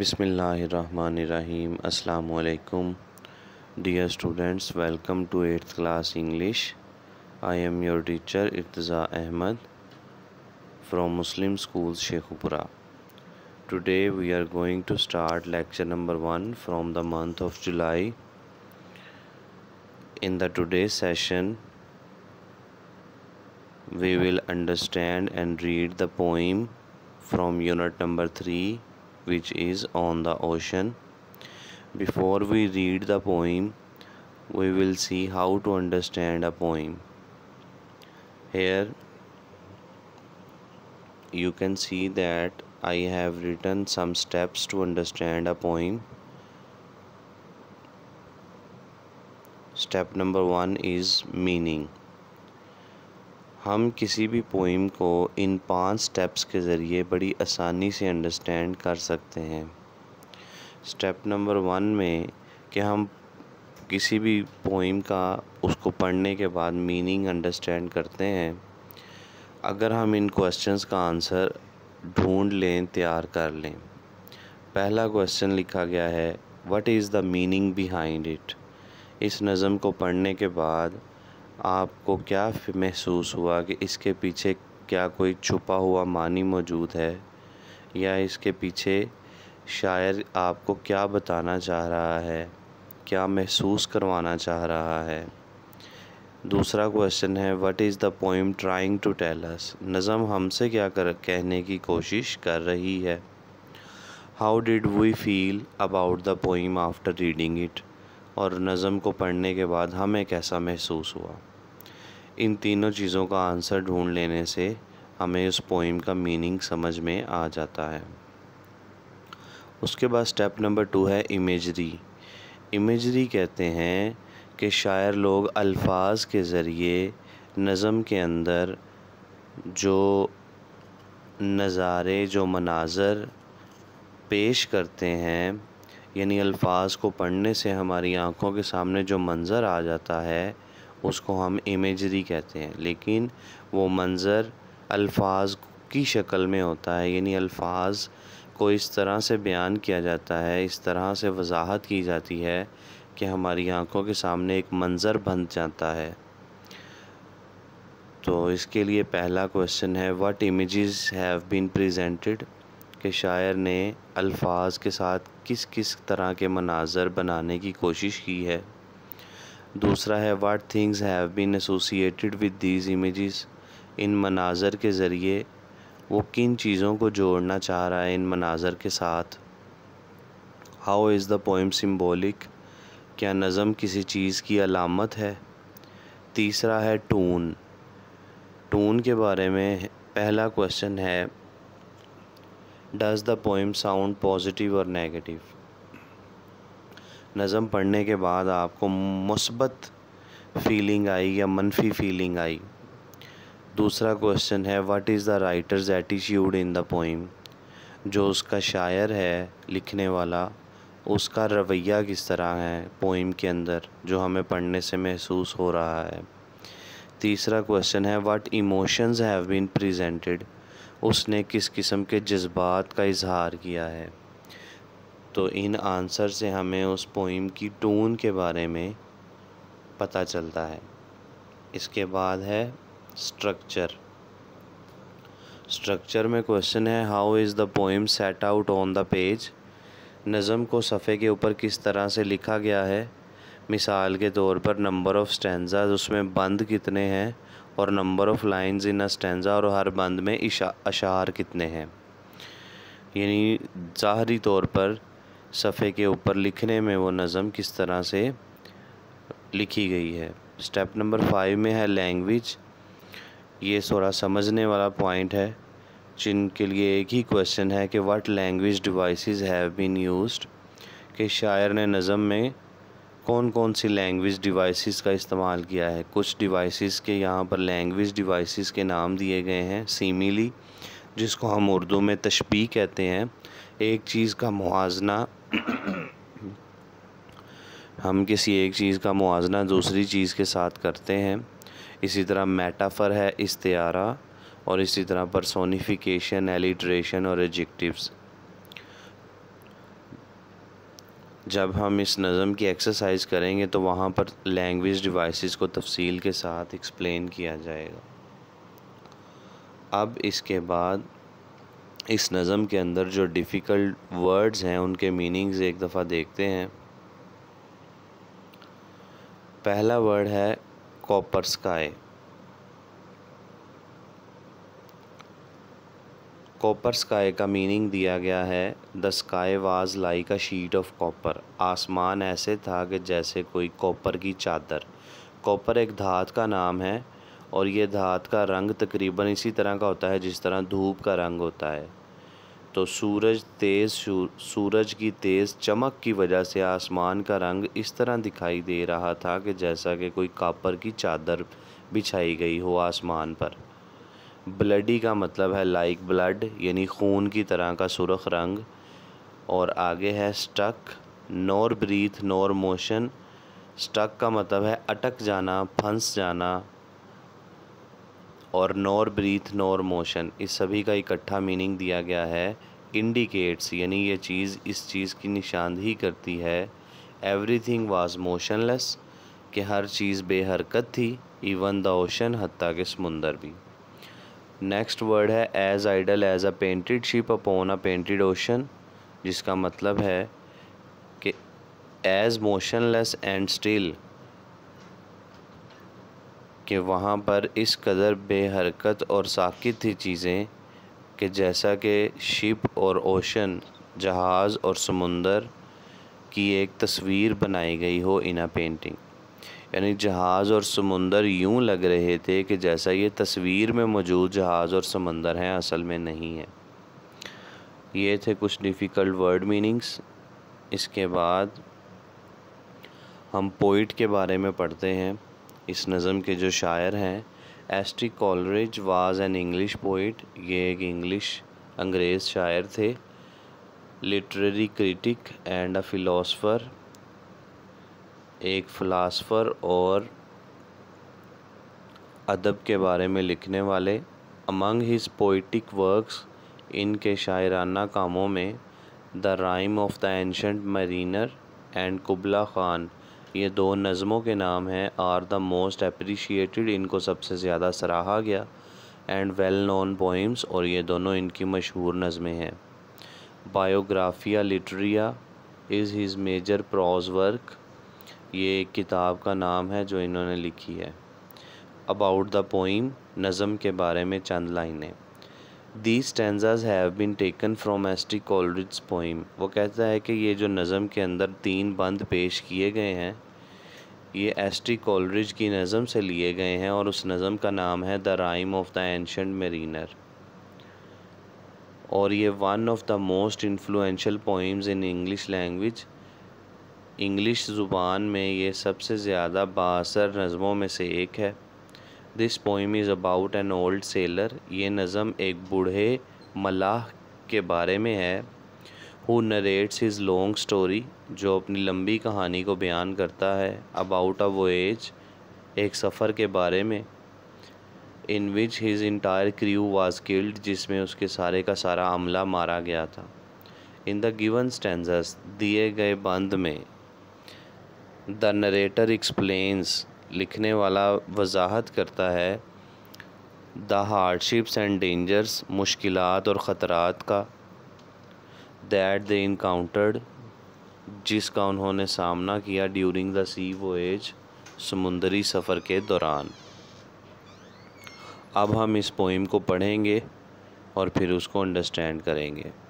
Bismillahirrahmanirrahim. Assalamu alaikum. Dear students, welcome to 8th class English. I am your teacher Irtiza Ahmed from Muslim Schools Sheikhupura. Today we are going to start lecture number 1 from the month of July. In the today's session we will understand and read the poem from unit number 3 which is on the ocean. Before we read the poem, we will see how to understand a poem. Here you can see that I have written some steps to understand a poem. Step number one is meaning. हम किसी भी poem को इन पांच steps के ज़रिए बड़ी आसानी से अंडरस्टैंड कर सकते हैं स्टेप नंबर वन में कि हम किसी भी पोइम का उसको पढ़ने के बाद मीनिंग अंडरस्टैंड करते हैं अगर हम इन क्वेश्चंस का आंसर ढूंढ लें तैयार कर लें पहला क्वेश्चन लिखा गया है what is the meaning behind it इस नज़म को पढ़ने के बाद आपको क्या महसूस हुआ कि इसके पीछे क्या कोई छुपा हुआ मानी मौजूद है या इसके पीछे शायर आपको क्या बताना चाह रहा है क्या महसूस करवाना चाह रहा है दूसरा क्वेश्चन है what is the poem trying to tell us नज़म हमसे क्या कर कहने की कोशिश कर रही है how did we feel about the poem after reading it और नज़म को पढ़ने के बाद हमें कैसा महसूस हुआ इन तीनों चीज़ों का आंसर ढूंढ लेने से हमें उस पोइम का मीनिंग समझ में आ जाता है उसके बाद स्टेप नंबर टू है इमेजरी इमेजरी कहते हैं कि शायर लोग अल्फाज के ज़रिए नज़म के अंदर जो नज़ारे जो मनाजर पेश करते हैं यानी अल्फाज को पढ़ने से हमारी आँखों के सामने जो मंज़र आ जाता है उसको हम इमेजरी कहते हैं लेकिन वो मंज़र अल्फाज की शक्ल में होता है यानी अल्फाज को इस तरह से बयान किया जाता है इस तरह से वजाहत की जाती है कि हमारी आँखों के सामने एक मंज़र बन जाता है तो इसके लिए पहला क्वेश्चन है what image have been presented के शायर ने अल्फाज के साथ किस किस तरह के मनाज़र बनाने की कोशिश की है दूसरा है what things have been associated with these images इन मनाज़र के ज़रिए वो किन चीज़ों को जोड़ना चाह रहा है इन मनाज़र के साथ how is the poem symbolic क्या नज़म किसी चीज़ की अलामत है तीसरा है टून टून के बारे में पहला क्वेश्चन है does the poem sound positive और नेगेटिव नज़म पढ़ने के बाद आपको मुस्बत फीलिंग आई या मनफी फीलिंग आई दूसरा क्वेश्चन है what is the writer's attitude in the poem जो उसका शायर है लिखने वाला उसका रवैया किस तरह है पोइम के अंदर जो हमें पढ़ने से महसूस हो रहा है तीसरा क्वेश्चन है what emotions have been presented उसने किस किस्म के जज्बात का इजहार किया है तो इन आंसर से हमें उस पोइम की टोन के बारे में पता चलता है इसके बाद है स्ट्रक्चर स्ट्रक्चर में क्वेश्चन है how is the poem set out on the page नज़म को सफ़े के ऊपर किस तरह से लिखा गया है मिसाल के तौर पर नंबर ऑफ़ स्टैंडाज उसमें बंद कितने हैं और number of lines in stanza और हर बंद में अशार कितने हैं यानी ज़ाहरी तौर पर सफ़े के ऊपर लिखने में वो नज़म किस तरह से लिखी गई है स्टेप नंबर फाइव में है लैंग्वेज ये थोड़ा समझने वाला पॉइंट है जिनके लिए एक ही क्वेश्चन है कि what language devices have been used कि शायर ने नज़म में कौन कौन सी लैंग्वेज डिवाइसेस का इस्तेमाल किया है कुछ डिवाइसेस के यहाँ पर लैंग्वेज डिवाइसेस के नाम दिए गए हैं सीमिली जिसको हम उर्दू में तशबी कहते हैं एक चीज़ का मुआजना हम किसी एक चीज़ का मुआजना दूसरी चीज़ के साथ करते हैं इसी तरह मेटाफर है इस्तारा और इसी तरह परसोनीफिकेशन एलिट्रेशन और एजिक्टिवस जब हम इस नज़म की एक्सरसाइज करेंगे तो वहाँ पर लैंग्वेज डिवाइसेस को तफसील के साथ एक्सप्लेन किया जाएगा अब इसके बाद इस नज़म के अंदर जो डिफ़िकल्ट वर्ड्स हैं उनके मीनिंग्स एक दफ़ा देखते हैं पहला वर्ड है कॉपर स्काई कॉपर स्काई का मीनिंग दिया गया है the sky was like a sheet of copper आसमान ऐसे था कि जैसे कोई कॉपर की चादर कॉपर एक धात का नाम है और ये धात का रंग तकरीबन इसी तरह का होता है जिस तरह धूप का रंग होता है तो सूरज तेज़ सूरज की तेज़ चमक की वजह से आसमान का रंग इस तरह दिखाई दे रहा था कि जैसा कि कोई कापर की चादर बिछाई गई हो आसमान पर ब्लडी का मतलब है लाइक ब्लड यानी खून की तरह का सुरख रंग और आगे है stuck nor breath nor motion stuck का मतलब है अटक जाना फंस जाना और नोर ब्रीथ नोर मोशन इस सभी का इकट्ठा मीनिंग दिया गया है इंडिकेट्स यानी ये चीज़ इस चीज़ की निशानदही करती है एवरीथिंग वाज मोशनलेस कि हर चीज़ बेहरकत थी इवन द ओशन हती के समुंदर भी नेक्स्ट वर्ड है as idle as a painted ship upon a painted ocean जिसका मतलब है कि एज मोशनलेस एंड स्टिल कि वहाँ पर इस कदर बेहरकत और साकित थी चीज़ें कि जैसा कि शिप और ओशन जहाज़ और समुंदर की एक तस्वीर बनाई गई हो इन अ पेंटिंग यानी जहाज़ और समुंदर यूं लग रहे थे कि जैसा ये तस्वीर में मौजूद जहाज़ और समंदर हैं असल में नहीं है ये थे कुछ डिफ़िकल्ट वर्ड मीनिंग्स इसके बाद हम पोइट के बारे में पढ़ते हैं इस नज़म के जो शायर हैं S T Coleridge was an English poet ये एक इंग्लिश अंग्रेज़ शायर थे literary critic and a philosopher एक फ़िलासफ़र और अदब के बारे में लिखने वाले अमंग हिज पोइटिक वर्क्स इनके शायराना कामों में the rime of the ancient mariner and Kubla Khan ये दो नज़मों के नाम हैं आर द मोस्ट अप्रिशिएटेड इनको सबसे ज़्यादा सराहा गया एंड वेल नोन पोइम्स और ये दोनों इनकी मशहूर नज़में हैं Biographia Literaria is his major prose work ये एक किताब का नाम है जो इन्होंने लिखी है अबाउट द पोइम नज़म के बारे में चंद लाइनें the stanzas have been taken from S T Coleridge poem वो कहता है कि ये जो नज़म के अंदर तीन बंद पेश किए गए हैं ये एस्टी कॉलरिज की नज़म से लिए गए हैं और उस नज़म का नाम है the rime of the ancient mariner और ये one of the most influential poems in English language English ज़ुबान में ये सबसे ज़्यादा बासर नज़मों में से एक है this poem is about an old sailor ये नज़म एक बूढ़े मलाह के बारे में है who narrates his long story जो अपनी लंबी कहानी को बयान करता है अबाउट अ वोएज एक सफ़र के बारे में in which his entire crew was killed जिसमें उसके सारे का सारा अमला मारा गया था इन द गिवन स्टेंजस दिए गए बंद में द नरेटर एक्सप्लेन्स लिखने वाला वजाहत करता है द हार्डशिप्स एंड डेंजर्स मुश्किल और ख़तरात का दैट दे इनकाउंटर्ड जिसका उन्होंने सामना किया ड्यूरिंग द सी वोएज समुंदरी सफ़र के दौरान अब हम इस पोइम को पढ़ेंगे और फिर उसको अंडरस्टैंड करेंगे